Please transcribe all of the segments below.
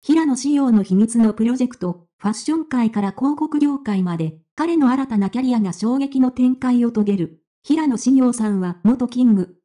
平野紫耀の秘密のプロジェクト、ファッション界から広告業界まで、彼の新たなキャリアが衝撃の展開を遂げる。平野紫耀さんは元キング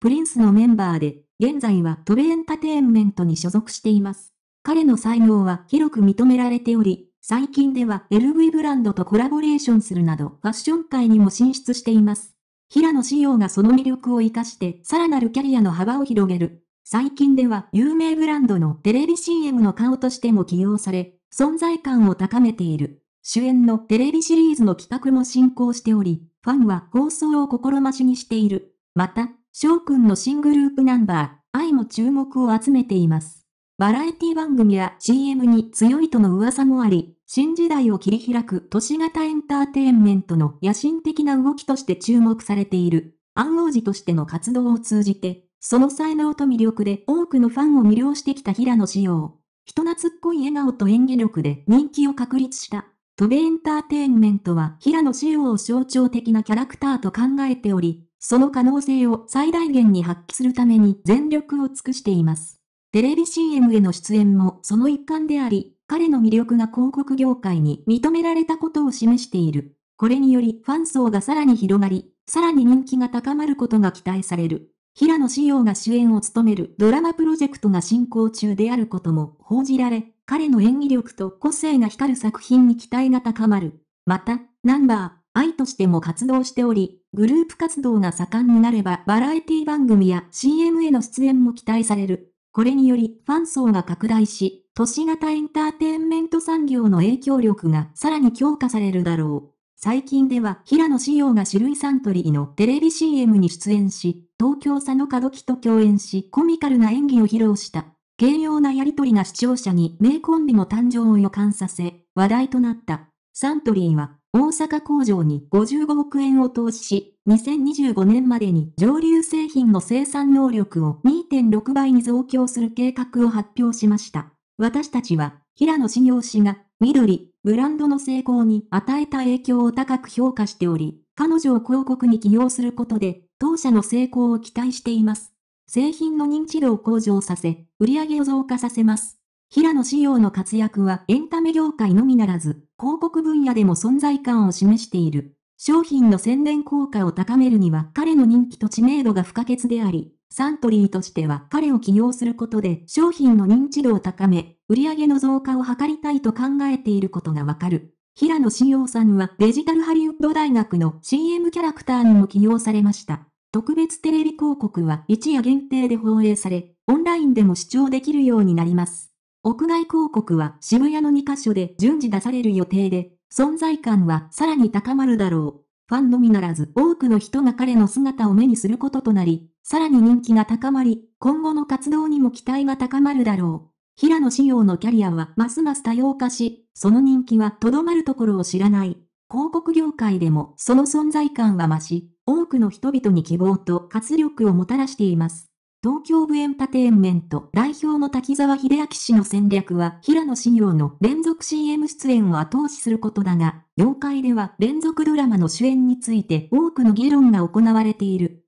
プリンスのメンバーで、現在はトベエンタテインメントに所属しています。彼の才能は広く認められており、最近では LV ブランドとコラボレーションするなどファッション界にも進出しています。平野紫耀がその魅力を活かしてさらなるキャリアの幅を広げる。最近では有名ブランドのテレビ CM の顔としても起用され、存在感を高めている。主演のテレビシリーズの企画も進行しており、ファンは放送を心待ちにしている。また、翔くんの新グループナンバー、愛も注目を集めています。バラエティ番組や CM に強いとの噂もあり、新時代を切り開く都市型エンターテインメントの野心的な動きとして注目されている。暗王子としての活動を通じて、その才能と魅力で多くのファンを魅了してきた平野紫耀。人懐っこい笑顔と演技力で人気を確立した。トベエンターテインメントは平野紫耀を象徴的なキャラクターと考えており、その可能性を最大限に発揮するために全力を尽くしています。テレビ CM への出演もその一環であり、彼の魅力が広告業界に認められたことを示している。これによりファン層がさらに広がり、さらに人気が高まることが期待される。平野紫耀が主演を務めるドラマプロジェクトが進行中であることも報じられ、彼の演技力と個性が光る作品に期待が高まる。また、ナンバー、愛としても活動しており、グループ活動が盛んになればバラエティ番組や CM への出演も期待される。これによりファン層が拡大し、都市型エンターテインメント産業の影響力がさらに強化されるだろう。最近では平野紫耀が種類サントリーのテレビ CM に出演し、東京佐野門木と共演しコミカルな演技を披露した。軽妙なやりとりが視聴者に名コンビの誕生を予感させ、話題となった。サントリーは大阪工場に55億円を投資し、2025年までに上流製品の生産能力を2.6倍に増強する計画を発表しました。私たちは平野紫耀氏が、緑、ブランドの成功に与えた影響を高く評価しており、彼女を広告に起用することで、当社の成功を期待しています。製品の認知度を向上させ、売上を増加させます。平野紫耀の活躍はエンタメ業界のみならず、広告分野でも存在感を示している。商品の宣伝効果を高めるには彼の人気と知名度が不可欠であり、サントリーとしては彼を起用することで商品の認知度を高め、売上の増加を図りたいと考えていることがわかる。平野志陽さんはデジタルハリウッド大学の CM キャラクターにも起用されました。特別テレビ広告は一夜限定で放映され、オンラインでも視聴できるようになります。屋外広告は渋谷の2カ所で順次出される予定で、存在感はさらに高まるだろう。ファンのみならず多くの人が彼の姿を目にすることとなり、さらに人気が高まり、今後の活動にも期待が高まるだろう。平野紫耀のキャリアはますます多様化し、その人気はとどまるところを知らない。広告業界でもその存在感は増し、多くの人々に希望と活力をもたらしています。東京部エンパテインメント代表の滝沢秀明氏の戦略は平野紫耀の連続 CM 出演を後押しすることだが、業界では連続ドラマの主演について多くの議論が行われている。